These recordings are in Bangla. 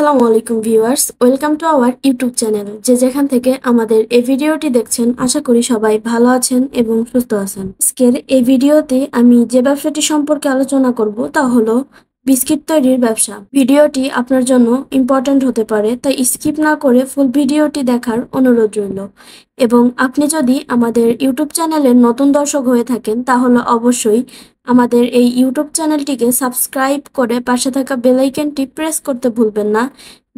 আসসালামু আলাইকুম viewers welcome to our YouTube channel যে যেখান থেকে আমাদের এই ভিডিওটি দেখছেন আশা করি সবাই ভালো আছেন এবং সুস্থ আছেন আজকের এই ভিডিওতে আমি যে ব্যবসাটি সম্পর্কে আলোচনা করব তা হলো বিস্কিট তৈরির ব্যবসা ভিডিওটি আপনার জন্য ইম্পর্টেন্ট হতে পারে তাই স্কিপ না করে ফুল ভিডিওটি দেখার অনুরোধ রইল এবং আপনি যদি আমাদের ইউটিউব চ্যানেলের নতুন দর্শক হয়ে থাকেন তাহলে অবশ্যই আমাদের এই ইউটিউব চ্যানেলটিকে সাবস্ক্রাইব করে পাশে থাকা বেলাইকেনটি প্রেস করতে ভুলবেন না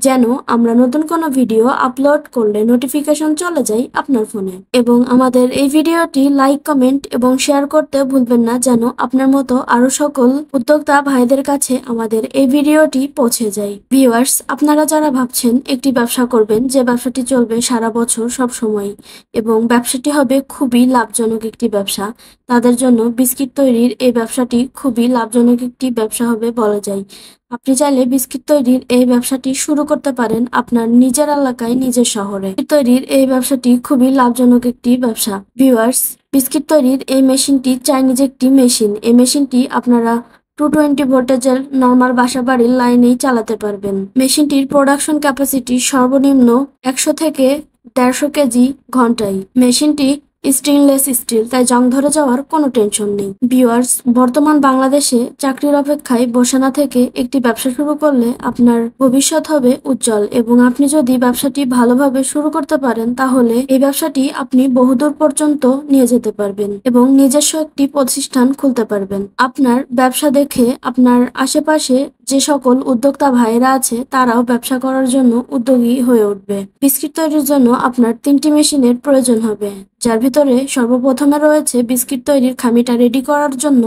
যেন আমরা নতুন কোনো ভিডিও আপলোড করলে নোটিফিকেশন চলে যায় আপনার ফোনে এবং আমাদের এই ভিডিওটি লাইক কমেন্ট এবং শেয়ার করতে ভুলবেন না যেন আপনার মতো আরও সকল উদ্যোক্তা ভাইদের কাছে আমাদের এই ভিডিওটি পৌঁছে যায় ভিউয়ার্স আপনারা যারা ভাবছেন একটি ব্যবসা করবেন যে ব্যবসাটি চলবে সারা বছর সব সময় এবং ব্যবসাটি হবে খুবই লাভজনক একটি ব্যবসা তাদের জন্য বিস্কিট তৈরির এই ব্যবসাটি খুবই লাভজনক একটি ব্যবসা হবে বলা যায় আপনি চাইলে বিস্কিট তৈরির এই ব্যবসাটি শুরু করতে পারেন আপনার নিজের এলাকায় নিজের শহরে তৈরির এই ব্যবসাটি খুবই লাভজনক একটি ব্যবসা ভিউয়ার্স বিস্কিট তৈরির এই মেশিনটি চাইনিজ একটি মেশিন এই মেশিনটি আপনারা টু টোয়েন্টি ভোল্টেজের নর্মাল বাসা বাড়ির লাইনেই চালাতে পারবেন মেশিনটির প্রোডাকশন ক্যাপাসিটি সর্বনিম্ন একশো থেকে দেড়শো কেজি ঘন্টায় মেশিনটি স্টেনলেস স্টিল তাই জং ধরে যাওয়ার কোনো টেনশন নেই ভিউয়ার্স বর্তমান বাংলাদেশে চাকরির অপেক্ষায় বসে না থেকে একটি ব্যবসা শুরু করলে আপনার ভবিষ্যৎ হবে উজ্জ্বল এবং আপনি যদি ব্যবসাটি ভালোভাবে শুরু করতে পারেন তাহলে এই ব্যবসাটি আপনি বহুদূর পর্যন্ত নিয়ে যেতে পারবেন এবং নিজস্ব একটি প্রতিষ্ঠান খুলতে পারবেন আপনার ব্যবসা দেখে আপনার আশেপাশে যে সকল উদ্যোক্তা ভাইয়েরা আছে তারাও ব্যবসা করার জন্য উদ্যোগী হয়ে উঠবে বিস্কিট তৈরির জন্য আপনার তিনটি মেশিনের প্রয়োজন হবে যার ভিতরে সর্বপ্রথমে রয়েছে বিস্কিট তৈরির খামিটা রেডি করার জন্য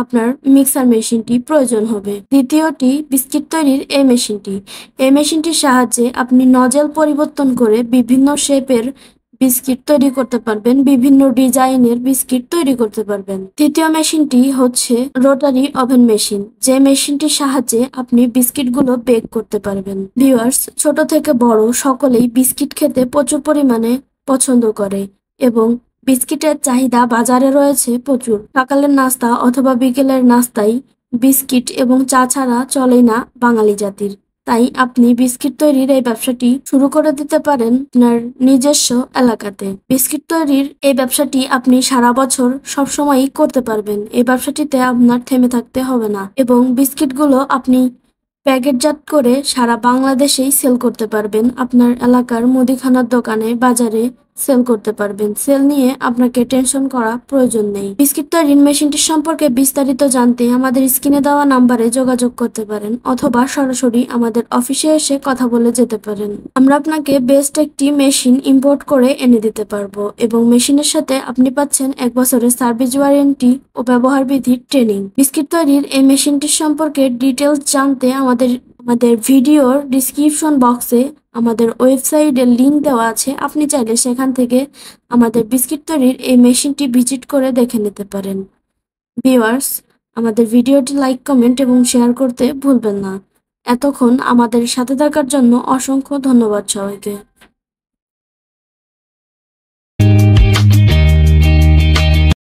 আপনার মিক্সার মেশিনটি প্রয়োজন হবে দ্বিতীয়টি বিস্কিট তৈরির এই মেশিনটি এই মেশিনটির সাহায্যে আপনি নজেল পরিবর্তন করে বিভিন্ন শেপের বিস্কিট তৈরি করতে পারবেন বিভিন্ন ডিজাইনের বিস্কিট তৈরি করতে পারবেন তৃতীয় মেশিনটি হচ্ছে রোটারি ওভেন মেশিন যে মেশিনটির সাহায্যে আপনি বিস্কিটগুলো বেক করতে পারবেন ভিউয়ার্স ছোট থেকে বড় সকলেই বিস্কিট খেতে প্রচুর পরিমাণে পছন্দ করে এবং বিস্কিটের চাহিদা বাজারে রয়েছে প্রচুর সকালের নাস্তা অথবা বিকেলের নাস্তায় বিস্কিট এবং চা ছাড়া চলে না বাঙালি জাতির তাই আপনি বিস্কিট তৈরির এই ব্যবসাটি শুরু করে দিতে পারেন আপনার নিজস্ব এলাকাতে বিস্কিট তৈরির এই ব্যবসাটি আপনি সারা বছর সবসময়ই করতে পারবেন এই ব্যবসাটিতে আপনার থেমে থাকতে হবে না এবং বিস্কিটগুলো আপনি প্যাকেটজাত করে সারা বাংলাদেশেই সেল করতে পারবেন আপনার এলাকার মুদিখানার দোকানে বাজারে সেল করতে পারবেন সেল নিয়ে আপনাকে টেনশন করা প্রয়োজন নেই বিস্কিট ঋণ মেশিনটির সম্পর্কে বিস্তারিত জানতে আমাদের স্ক্রিনে দেওয়া নাম্বারে যোগাযোগ করতে পারেন অথবা সরাসরি আমাদের অফিসে এসে কথা বলে যেতে পারেন আমরা আপনাকে বেস্ট একটি মেশিন ইম্পোর্ট করে এনে দিতে পারবো এবং মেশিনের সাথে আপনি পাচ্ছেন এক বছরের সার্ভিস ওয়ারেন্টি ও ব্যবহার বিধির ট্রেনিং বিস্কিট তৈরির এই মেশিনটির সম্পর্কে ডিটেলস জানতে আমাদের আমাদের ভিডিওর ডিসক্রিপশন বক্সে আমাদের ওয়েবসাইটের লিঙ্ক দেওয়া আছে আপনি চাইলে সেখান থেকে আমাদের বিস্কিট তৈরির এই মেশিনটি ভিজিট করে দেখে নিতে পারেন ভিওয়ার্স আমাদের ভিডিওটি লাইক কমেন্ট এবং শেয়ার করতে ভুলবেন না এতক্ষণ আমাদের সাথে থাকার জন্য অসংখ্য ধন্যবাদ সবাইকে